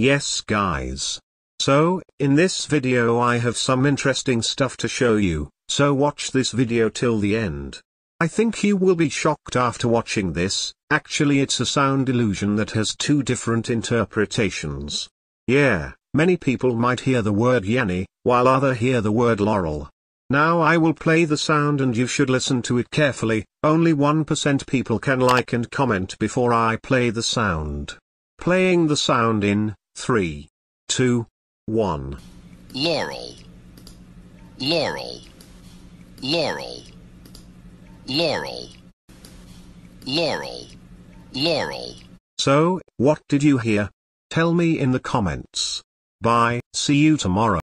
Yes guys. So, in this video I have some interesting stuff to show you, so watch this video till the end. I think you will be shocked after watching this, actually it's a sound illusion that has two different interpretations. Yeah, many people might hear the word Yanni, while other hear the word Laurel. Now I will play the sound and you should listen to it carefully, only 1% people can like and comment before I play the sound. Playing the sound in Three, two, one. Laurel, laurel, laurel, laurel, laurel, laurel. So, what did you hear? Tell me in the comments. Bye, see you tomorrow.